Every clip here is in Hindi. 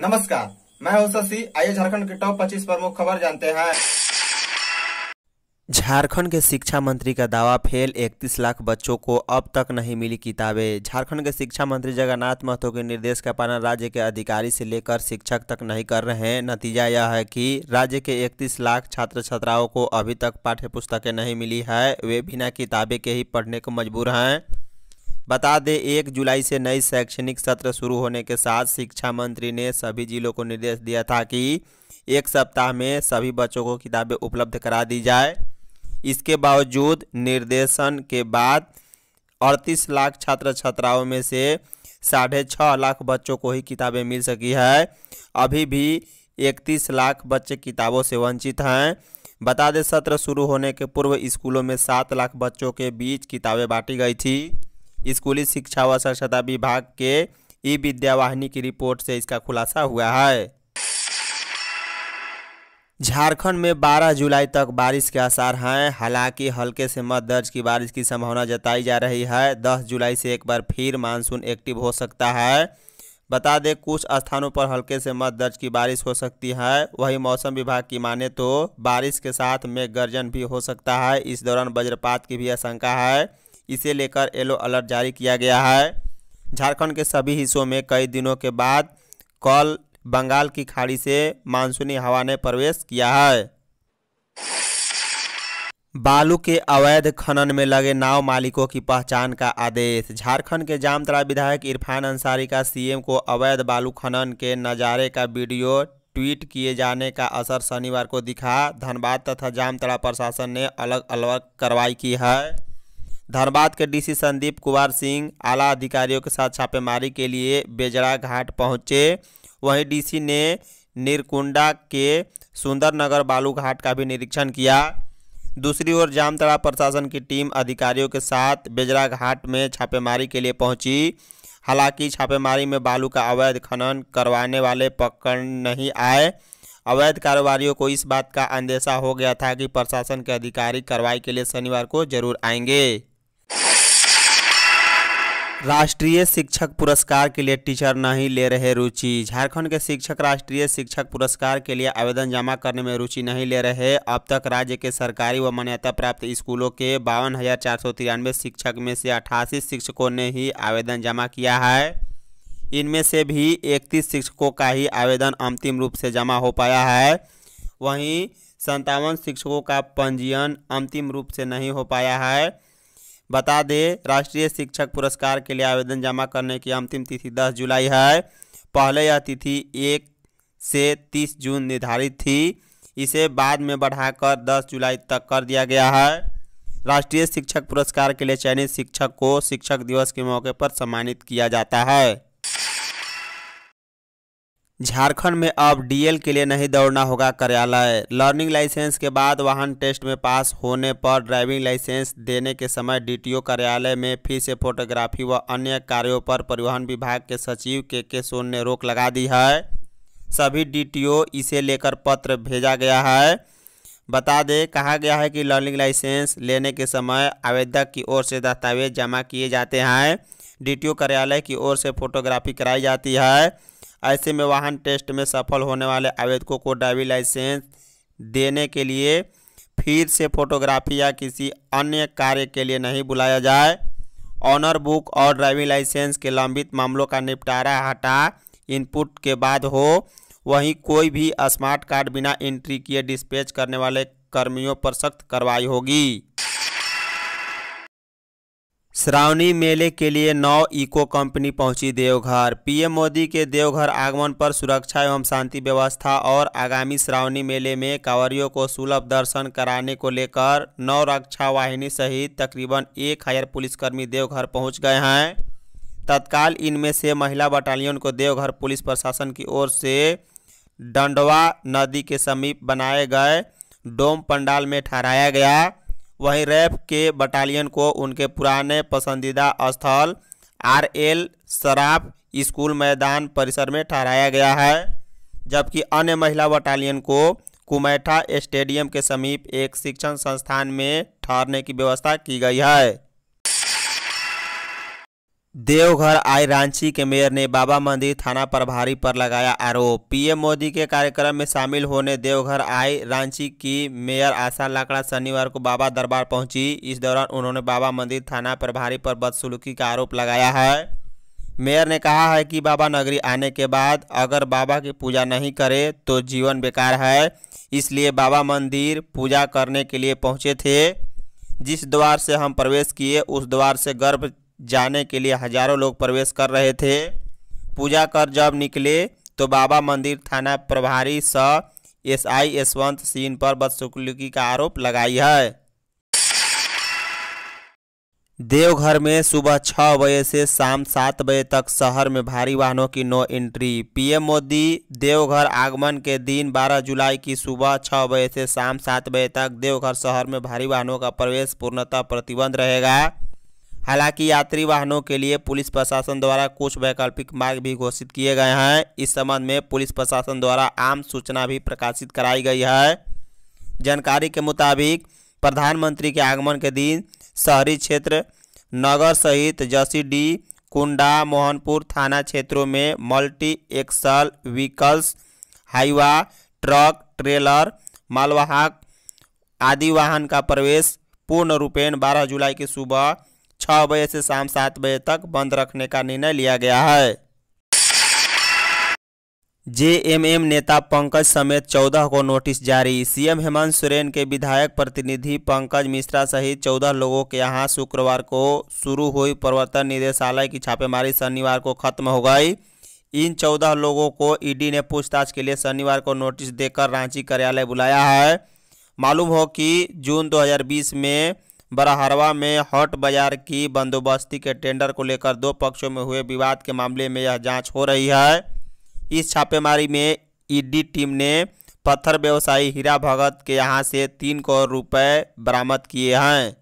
नमस्कार मैं हूं शशि आइए झारखंड के टॉप 25 प्रमुख खबर जानते हैं झारखंड के शिक्षा मंत्री का दावा फेल 31 लाख बच्चों को अब तक नहीं मिली किताबें झारखंड के शिक्षा मंत्री जगन्नाथ महतो के निर्देश का पालन राज्य के अधिकारी से लेकर शिक्षक तक नहीं कर रहे हैं नतीजा यह है कि राज्य के 31 लाख छात्र छात्राओं को अभी तक पाठ्य पुस्तकें नहीं मिली है वे बिना किताबें के ही पढ़ने को मजबूर हैं बता दें एक जुलाई से नई शैक्षणिक सत्र शुरू होने के साथ शिक्षा मंत्री ने सभी जिलों को निर्देश दिया था कि एक सप्ताह में सभी बच्चों को किताबें उपलब्ध करा दी जाए इसके बावजूद निर्देशन के बाद अड़तीस लाख छात्र छात्राओं में से साढ़े छः लाख बच्चों को ही किताबें मिल सकी है अभी भी इकतीस लाख बच्चे किताबों से वंचित हैं बता दें सत्र शुरू होने के पूर्व स्कूलों में सात लाख बच्चों के बीच किताबें बांटी गई थी स्कूली शिक्षा व स्वच्छता विभाग के ई विद्यावाहिनी की रिपोर्ट से इसका खुलासा हुआ है झारखंड में 12 जुलाई तक बारिश के आसार हैं हालांकि हल्के से मध्य दर्ज की बारिश की संभावना जताई जा रही है 10 जुलाई से एक बार फिर मानसून एक्टिव हो सकता है बता दें कुछ स्थानों पर हल्के से मध्य दर्ज की बारिश हो सकती है वहीं मौसम विभाग की माने तो बारिश के साथ मेघ गर्जन भी हो सकता है इस दौरान वज्रपात की भी आशंका है इसे लेकर येलो अलर्ट जारी किया गया है झारखंड के सभी हिस्सों में कई दिनों के बाद कल बंगाल की खाड़ी से मानसूनी हवा ने प्रवेश किया है बालू के अवैध खनन में लगे नाव मालिकों की पहचान का आदेश झारखंड के जामतरा विधायक इरफान अंसारी का सीएम को अवैध बालू खनन के नज़ारे का वीडियो ट्वीट किए जाने का असर शनिवार को दिखा धनबाद तथा जामतड़ा प्रशासन ने अलग अलग कार्रवाई की है धनबाद के डीसी संदीप कुमार सिंह आला अधिकारियों के साथ छापेमारी के लिए बेजड़ा घाट पहुंचे वहीं डीसी ने निरकुंडा के सुंदरनगर बालू घाट का भी निरीक्षण किया दूसरी ओर जामतड़ा प्रशासन की टीम अधिकारियों के साथ बेजरा घाट में छापेमारी के लिए पहुंची हालांकि छापेमारी में बालू का अवैध खनन करवाने वाले पकड़ नहीं आए अवैध कारोबारियों को इस बात का अंदेशा हो गया था कि प्रशासन के अधिकारी कार्रवाई के लिए शनिवार को जरूर आएंगे राष्ट्रीय शिक्षक पुरस्कार के लिए टीचर नहीं ले रहे रुचि झारखंड के शिक्षक राष्ट्रीय शिक्षक पुरस्कार के लिए आवेदन जमा करने में रुचि नहीं ले रहे अब तक राज्य के सरकारी व मान्यता प्राप्त स्कूलों के बावन हजार चार सौ तिरानवे शिक्षक में से अठासी शिक्षकों ने ही आवेदन जमा किया है इनमें से भी इकतीस शिक्षकों का ही आवेदन अंतिम रूप से जमा हो पाया है वहीं संतावन शिक्षकों का पंजीयन अंतिम रूप से नहीं हो पाया है बता दें राष्ट्रीय शिक्षक पुरस्कार के लिए आवेदन जमा करने की अंतिम तिथि 10 जुलाई है पहले यह तिथि एक से 30 जून निर्धारित थी इसे बाद में बढ़ाकर 10 जुलाई तक कर दिया गया है राष्ट्रीय शिक्षक पुरस्कार के लिए चयनित शिक्षक को शिक्षक दिवस के मौके पर सम्मानित किया जाता है झारखंड में अब डीएल के लिए नहीं दौड़ना होगा कार्यालय लर्निंग लाइसेंस के बाद वाहन टेस्ट में पास होने पर ड्राइविंग लाइसेंस देने के समय डीटीओ कार्यालय में फिर से फोटोग्राफी व अन्य कार्यों पर परिवहन विभाग के सचिव के के सोन ने रोक लगा दी है सभी डीटीओ इसे लेकर पत्र भेजा गया है बता दें कहा गया है कि लर्निंग लाइसेंस लेने के समय आवेदक की ओर से दस्तावेज जमा किए जाते हैं डी कार्यालय की ओर से फोटोग्राफी कराई जाती है ऐसे में वाहन टेस्ट में सफल होने वाले आवेदकों को ड्राइविंग लाइसेंस देने के लिए फिर से फोटोग्राफी या किसी अन्य कार्य के लिए नहीं बुलाया जाए ऑनर बुक और ड्राइविंग लाइसेंस के लंबित मामलों का निपटारा हटा इनपुट के बाद हो वहीं कोई भी स्मार्ट कार्ड बिना एंट्री किए डिस्पैच करने वाले कर्मियों पर सख्त कार्रवाई होगी श्रावणी मेले के लिए नौ इको कंपनी पहुंची देवघर पीएम मोदी के देवघर आगमन पर सुरक्षा एवं शांति व्यवस्था और आगामी श्रावणी मेले में कांवरियों को सुलभ दर्शन कराने को लेकर नौ रक्षा वाहिनी सहित तकरीबन एक हजार पुलिसकर्मी देवघर पहुंच गए हैं तत्काल इनमें से महिला बटालियन को देवघर पुलिस प्रशासन की ओर से डंडवा नदी के समीप बनाए गए डोम पंडाल में ठहराया गया वहीं रैफ के बटालियन को उनके पुराने पसंदीदा स्थल आर एल शराफ स्कूल मैदान परिसर में ठहराया गया है जबकि अन्य महिला बटालियन को कुमैठा स्टेडियम के समीप एक शिक्षण संस्थान में ठहरने की व्यवस्था की गई है देवघर आए रांची के मेयर ने बाबा मंदिर थाना प्रभारी पर लगाया आरोप पीएम मोदी के कार्यक्रम में शामिल होने देवघर आए रांची की मेयर आशा लाकड़ा शनिवार को बाबा दरबार पहुंची इस दौरान उन्होंने बाबा मंदिर थाना प्रभारी पर बदसुलूकी का आरोप लगाया है मेयर ने कहा है कि बाबा नगरी आने के बाद अगर बाबा की पूजा नहीं करे तो जीवन बेकार है इसलिए बाबा मंदिर पूजा करने के लिए पहुँचे थे जिस द्वार से हम प्रवेश किए उस द्वार से गर्भ जाने के लिए हजारों लोग प्रवेश कर रहे थे पूजा कर जब निकले तो बाबा मंदिर थाना प्रभारी स एस आई यशवंत सिंह पर बदसुलूकी का आरोप लगाई है देवघर में सुबह छः बजे से शाम सात बजे तक शहर में भारी वाहनों की no entry PM Modi Deoghar आगमन के दिन 12 जुलाई की सुबह छः बजे से शाम सात बजे तक देवघर शहर में भारी वाहनों का प्रवेश पूर्णतः प्रतिबंध रहेगा हालांकि यात्री वाहनों के लिए पुलिस प्रशासन द्वारा कुछ वैकल्पिक मार्ग भी घोषित किए गए हैं इस संबंध में पुलिस प्रशासन द्वारा आम सूचना भी प्रकाशित कराई गई है जानकारी के मुताबिक प्रधानमंत्री के आगमन के दिन शहरी क्षेत्र नगर सहित जसीडी कुंडा मोहनपुर थाना क्षेत्रों में multi axle vehicles Hyva truck trailer मालवाहक आदि वाहन का प्रवेश पूर्ण रूपेण 12 जुलाई की सुबह छः बजे से शाम सात बजे तक बंद रखने का निर्णय लिया गया है जेएमएम नेता पंकज समेत चौदह को नोटिस जारी सीएम हेमंत सोरेन के विधायक प्रतिनिधि पंकज मिश्रा सहित चौदह लोगों के यहां शुक्रवार को शुरू हुई प्रवर्तन निदेशालय की छापेमारी शनिवार को खत्म हो गई इन चौदह लोगों को ईडी ने पूछताछ के लिए शनिवार को नोटिस देकर रांची कार्यालय बुलाया है मालूम हो कि जून दो में बरहरवा में हॉट बाजार की बंदोबस्ती के टेंडर को लेकर दो पक्षों में हुए विवाद के मामले में यह जांच हो रही है इस छापेमारी में ईडी टीम ने पत्थर व्यवसायी हीरा भगत के यहां से तीन करोड़ रुपए बरामद किए हैं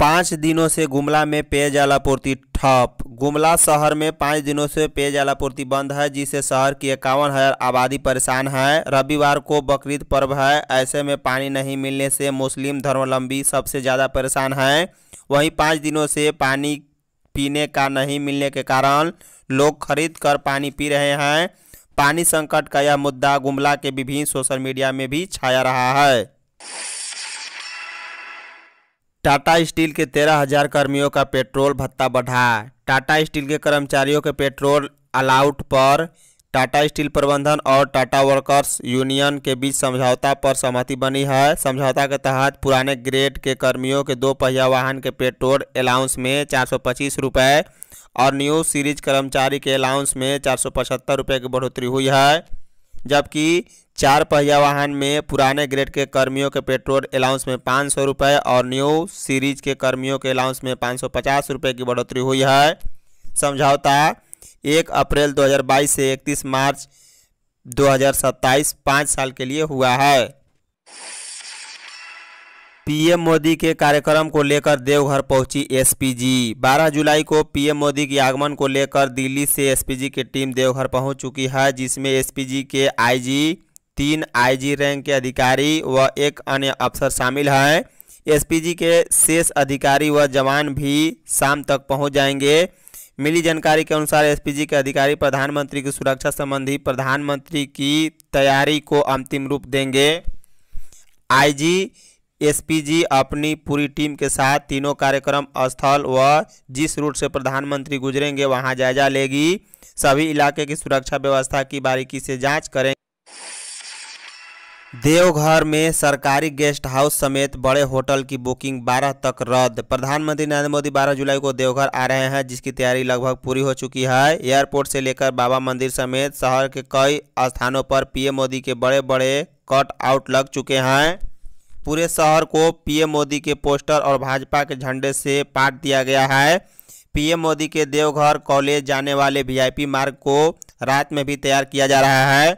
पाँच दिनों से गुमला में पेयजल आपूर्ति ठप गुमला शहर में पाँच दिनों से पेयजल आपूर्ति बंद है जिससे शहर की इक्यावन हज़ार आबादी परेशान है रविवार को बकरीद पर्व है ऐसे में पानी नहीं मिलने से मुस्लिम धर्मलंबी सबसे ज़्यादा परेशान हैं वहीं पाँच दिनों से पानी पीने का नहीं मिलने के कारण लोग खरीद कर पानी पी रहे हैं पानी संकट का यह मुद्दा गुमला के विभिन्न सोशल मीडिया में भी छाया रहा है टाटा स्टील के तेरह हजार कर्मियों का पेट्रोल भत्ता बढ़ा टाटा स्टील के कर्मचारियों के पेट्रोल अलाउट पर टाटा स्टील प्रबंधन और टाटा वर्कर्स यूनियन के बीच समझौता पर सहमति बनी है समझौता के तहत पुराने ग्रेड के कर्मियों के दो पहिया वाहन के पेट्रोल अलाउंस में चार सौ पच्चीस रुपये और न्यू सीरीज कर्मचारी के अलाउंस में चार सौ पचहत्तर रुपये की बढ़ोतरी हुई है जबकि चार पहिया वाहन में पुराने ग्रेड के कर्मियों के पेट्रोल अलाउंस में पाँच सौ रुपये और न्यू सीरीज के कर्मियों के अलाउंस में पाँच सौ पचास रुपये की बढ़ोतरी हुई है समझौता एक अप्रैल 2022 से 31 मार्च 2027 पाँच साल के लिए हुआ है पीएम मोदी के कार्यक्रम को लेकर देवघर पहुंची एसपीजी 12 जुलाई को पीएम मोदी के आगमन को लेकर दिल्ली से एसपीजी की टीम देवघर पहुंच चुकी है जिसमें एसपीजी के आईजी तीन आईजी रैंक के अधिकारी व एक अन्य अफसर शामिल हैं एसपीजी के शेष अधिकारी व जवान भी शाम तक पहुँच जाएंगे मिली जानकारी के अनुसार एस के अधिकारी प्रधानमंत्री की सुरक्षा संबंधी प्रधानमंत्री की तैयारी को अंतिम रूप देंगे आई एसपीजी अपनी पूरी टीम के साथ तीनों कार्यक्रम स्थल व जिस रूट से प्रधानमंत्री गुजरेंगे वहां जायजा लेगी सभी इलाके की सुरक्षा व्यवस्था की बारीकी से जांच करें देवघर में सरकारी गेस्ट हाउस समेत बड़े होटल की बुकिंग 12 तक रद्द प्रधानमंत्री नरेंद्र मोदी 12 जुलाई को देवघर आ रहे हैं जिसकी तैयारी लगभग पूरी हो चुकी है एयरपोर्ट से लेकर बाबा मंदिर समेत शहर के कई स्थानों पर पीएम मोदी के बड़े बड़े कट आउट लग चुके हैं पूरे शहर को पीएम मोदी के पोस्टर और भाजपा के झंडे से पाट दिया गया है पीएम मोदी के देवघर कॉलेज जाने वाले वीआईपी मार्ग को रात में भी तैयार किया जा रहा है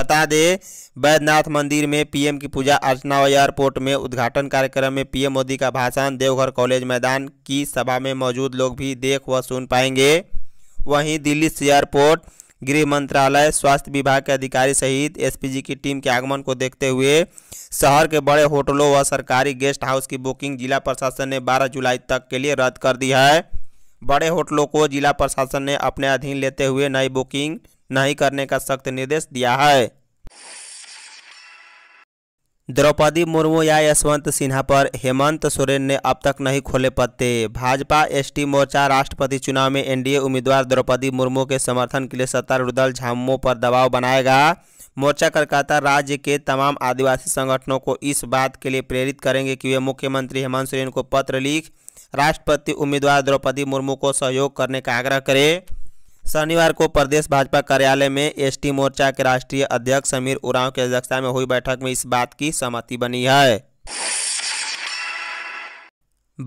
बता दें बैद्यनाथ मंदिर में पीएम की पूजा अर्चना और एयरपोर्ट में उद्घाटन कार्यक्रम में पीएम मोदी का भाषण देवघर कॉलेज मैदान की सभा में मौजूद लोग भी देख व सुन पाएंगे वहीं दिल्ली से एयरपोर्ट गृह मंत्रालय स्वास्थ्य विभाग के अधिकारी सहित एसपीजी की टीम के आगमन को देखते हुए शहर के बड़े होटलों व सरकारी गेस्ट हाउस की बुकिंग जिला प्रशासन ने 12 जुलाई तक के लिए रद्द कर दी है बड़े होटलों को जिला प्रशासन ने अपने अधीन लेते हुए नई बुकिंग नहीं करने का सख्त निर्देश दिया है द्रौपदी मुर्मू या यशवंत सिन्हा पर हेमंत सोरेन ने अब तक नहीं खोले पत्ते भाजपा एसटी मोर्चा राष्ट्रपति चुनाव में एनडीए उम्मीदवार द्रौपदी मुर्मू के समर्थन के लिए सत्तारूढ़ झामुमो पर दबाव बनाएगा मोर्चा कलकाता राज्य के तमाम आदिवासी संगठनों को इस बात के लिए प्रेरित करेंगे कि वे मुख्यमंत्री हेमंत सोरेन को पत्र लिख राष्ट्रपति उम्मीदवार द्रौपदी मुर्मू को सहयोग करने का आग्रह करें शनिवार को प्रदेश भाजपा कार्यालय में एसटी मोर्चा के राष्ट्रीय अध्यक्ष समीर उरांव की अध्यक्षता में हुई बैठक में इस बात की सहमति बनी है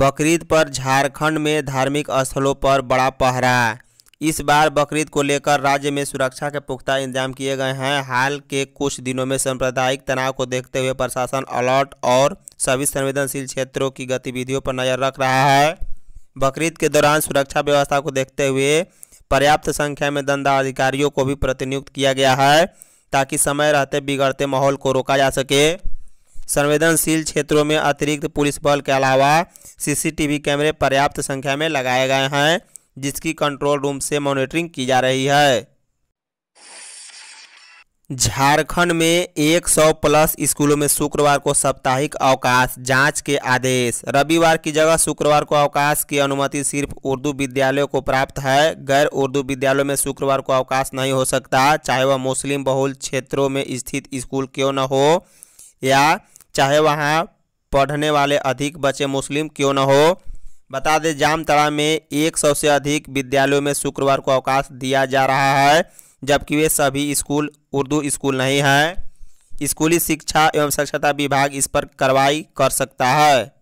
बकरीद पर झारखंड में धार्मिक स्थलों पर बड़ा पहरा इस बार बकरीद को लेकर राज्य में सुरक्षा के पुख्ता इंतजाम किए गए हैं हाल के कुछ दिनों में सांप्रदायिक तनाव को देखते हुए प्रशासन अलर्ट और सभी संवेदनशील क्षेत्रों की गतिविधियों पर नज़र रख रहा है बकरीद के दौरान सुरक्षा व्यवस्था को देखते हुए पर्याप्त संख्या में दंडाधिकारियों को भी प्रतिनियुक्त किया गया है ताकि समय रहते बिगड़ते माहौल को रोका जा सके संवेदनशील क्षेत्रों में अतिरिक्त पुलिस बल के अलावा सीसीटीवी कैमरे पर्याप्त संख्या में लगाए गए हैं जिसकी कंट्रोल रूम से मॉनिटरिंग की जा रही है झारखंड में 100 प्लस स्कूलों में शुक्रवार को साप्ताहिक अवकाश जांच के आदेश रविवार की जगह शुक्रवार को अवकाश की अनुमति सिर्फ उर्दू विद्यालयों को प्राप्त है गैर उर्दू विद्यालयों में शुक्रवार को अवकाश नहीं हो सकता चाहे वह मुस्लिम बहुल क्षेत्रों में स्थित स्कूल क्यों न हो या चाहे वहाँ पढ़ने वाले अधिक बच्चे मुस्लिम क्यों न हो बता दें जामतड़ा में एक से अधिक विद्यालयों में शुक्रवार को अवकाश दिया जा रहा है जबकि वे सभी स्कूल उर्दू स्कूल नहीं हैं स्कूली शिक्षा एवं साक्षरता विभाग इस पर कार्रवाई कर सकता है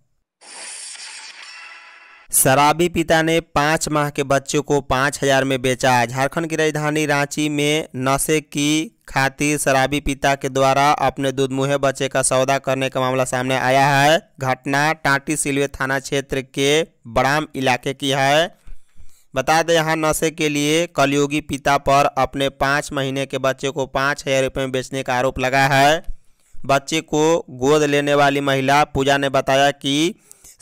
शराबी पिता ने पाँच माह के बच्चे को पाँच हजार में बेचा झारखंड की राजधानी रांची में नशे की खातिर शराबी पिता के द्वारा अपने दूधमुहे बच्चे का सौदा करने का मामला सामने आया है घटना टाटी सिलवे थाना क्षेत्र के बड़ाम इलाके की है बता दें यहाँ नशे के लिए कलयोगी पिता पर अपने पाँच महीने के बच्चे को पाँच हज़ार रुपये में बेचने का आरोप लगा है बच्चे को गोद लेने वाली महिला पूजा ने बताया कि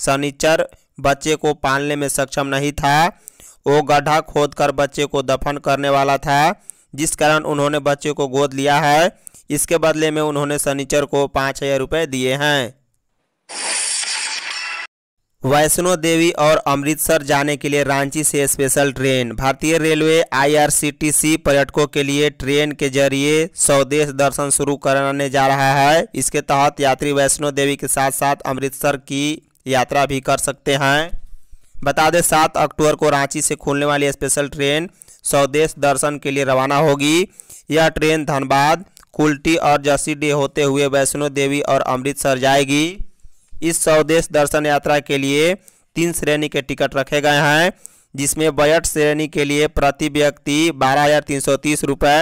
शनिचर बच्चे को पालने में सक्षम नहीं था वो गड्ढा खोदकर बच्चे को दफन करने वाला था जिस कारण उन्होंने बच्चे को गोद लिया है इसके बदले में उन्होंने शनिचर को पाँच हज़ार रुपये दिए हैं वैष्णो देवी और अमृतसर जाने के लिए रांची से स्पेशल ट्रेन भारतीय रेलवे आईआरसीटीसी पर्यटकों के लिए ट्रेन के जरिए स्वदेश दर्शन शुरू करने जा रहा है इसके तहत यात्री वैष्णो देवी के साथ साथ अमृतसर की यात्रा भी कर सकते हैं बता दें सात अक्टूबर को रांची से खुलने वाली स्पेशल ट्रेन स्वदेश दर्शन के लिए रवाना होगी यह ट्रेन धनबाद कुल्टी और जसीडे होते हुए वैष्णो देवी और अमृतसर जाएगी इस स्वदेश दर्शन यात्रा के लिए तीन श्रेणी के टिकट रखे गए हैं जिसमें बजट श्रेणी के लिए प्रति व्यक्ति बारह हज़ार तीन सौ तीस रुपये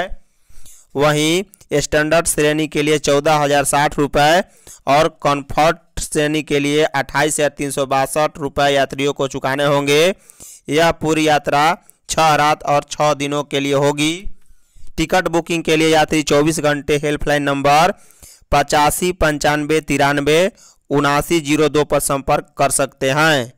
वहीं स्टैंडर्ड श्रेणी के लिए चौदह हज़ार साठ रुपये और कम्फर्ट श्रेणी के लिए अट्ठाईस हज़ार तीन सौ बासठ रुपये यात्रियों को चुकाने होंगे यह पूरी यात्रा छः रात और छः दिनों के लिए होगी टिकट बुकिंग के लिए यात्री चौबीस घंटे हेल्पलाइन नंबर पचासी पंचानवे तिरानवे उनासी जीरो दो पर संपर्क कर सकते हैं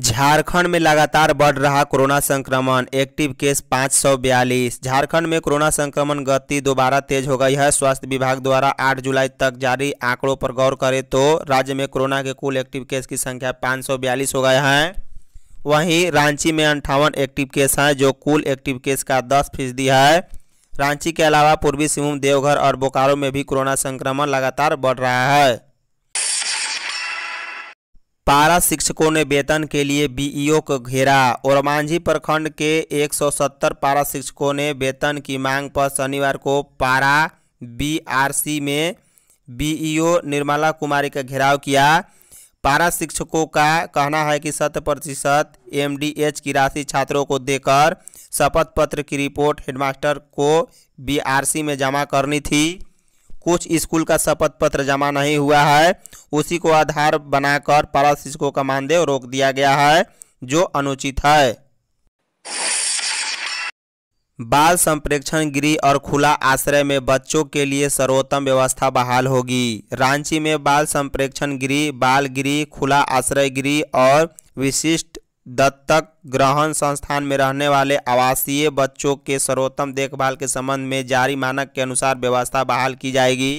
झारखंड में लगातार बढ़ रहा कोरोना संक्रमण एक्टिव केस पाँच सौ बयालीस झारखंड में कोरोना संक्रमण गति दोबारा तेज हो गई है स्वास्थ्य विभाग द्वारा 8 जुलाई तक जारी आंकड़ों पर गौर करें तो राज्य में कोरोना के कुल एक्टिव केस की संख्या पाँच सौ बयालीस हो गए हैं वहीं रांची में अंठावन एक्टिव केस हैं जो कुल एक्टिव केस का दस फीसदी है रांची के अलावा पूर्वी सिंहभूम देवघर और बोकारो में भी कोरोना संक्रमण लगातार बढ़ रहा है पारा शिक्षकों ने वेतन के लिए बीईओ को घेरा और मांझी प्रखंड के 170 पारा शिक्षकों ने वेतन की मांग पर शनिवार को पारा बीआरसी में बीईओ निर्मला कुमारी का घेराव किया पारा शिक्षकों का कहना है कि शत प्रतिशत एम की राशि छात्रों को देकर शपथ पत्र की रिपोर्ट हेडमास्टर को बीआरसी में जमा करनी थी कुछ स्कूल का शपथ पत्र जमा नहीं हुआ है उसी को आधार बनाकर पारा शिक्षकों का मानदेय रोक दिया गया है जो अनुचित है बाल संप्रेक्षण गृह और खुला आश्रय में बच्चों के लिए सर्वोत्तम व्यवस्था बहाल होगी रांची में बाल संप्रेक्षण गृह बाल गृह खुला आश्रय गृह और विशिष्ट दत्तक ग्रहण संस्थान में रहने वाले आवासीय बच्चों के सर्वोत्तम देखभाल के संबंध में जारी मानक के अनुसार व्यवस्था बहाल की जाएगी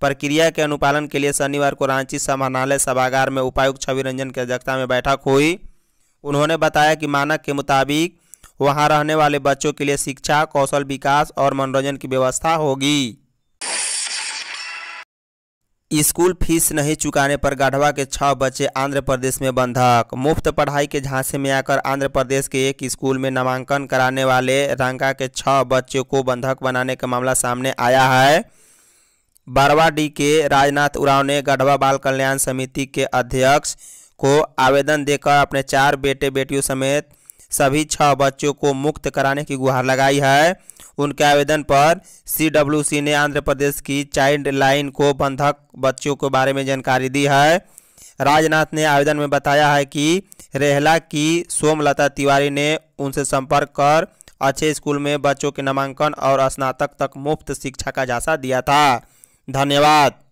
प्रक्रिया के अनुपालन के लिए शनिवार को रांची समाहरणालय सभागार में उपायुक्त छवि रंजन की अध्यक्षता में बैठक हुई उन्होंने बताया कि मानक के मुताबिक वहाँ रहने वाले बच्चों के लिए शिक्षा कौशल विकास और मनोरंजन की व्यवस्था होगी स्कूल फीस नहीं चुकाने पर गढ़वा के छह बच्चे आंध्र प्रदेश में बंधक मुफ्त पढ़ाई के झांसे में आकर आंध्र प्रदेश के एक स्कूल में नामांकन कराने वाले रंका के छह बच्चों को बंधक बनाने का मामला सामने आया है बारवा डी के राजनाथ उराव ने गढ़वा बाल कल्याण समिति के अध्यक्ष को आवेदन देकर अपने चार बेटे बेटियों समेत सभी छह बच्चों को मुक्त कराने की गुहार लगाई है उनके आवेदन पर सीडब्ल्यूसी ने आंध्र प्रदेश की चाइल्ड लाइन को बंधक बच्चों के बारे में जानकारी दी है राजनाथ ने आवेदन में बताया है कि रेहला की सोमलता तिवारी ने उनसे संपर्क कर अच्छे स्कूल में बच्चों के नामांकन और स्नातक तक मुफ्त शिक्षा का झांसा दिया था धन्यवाद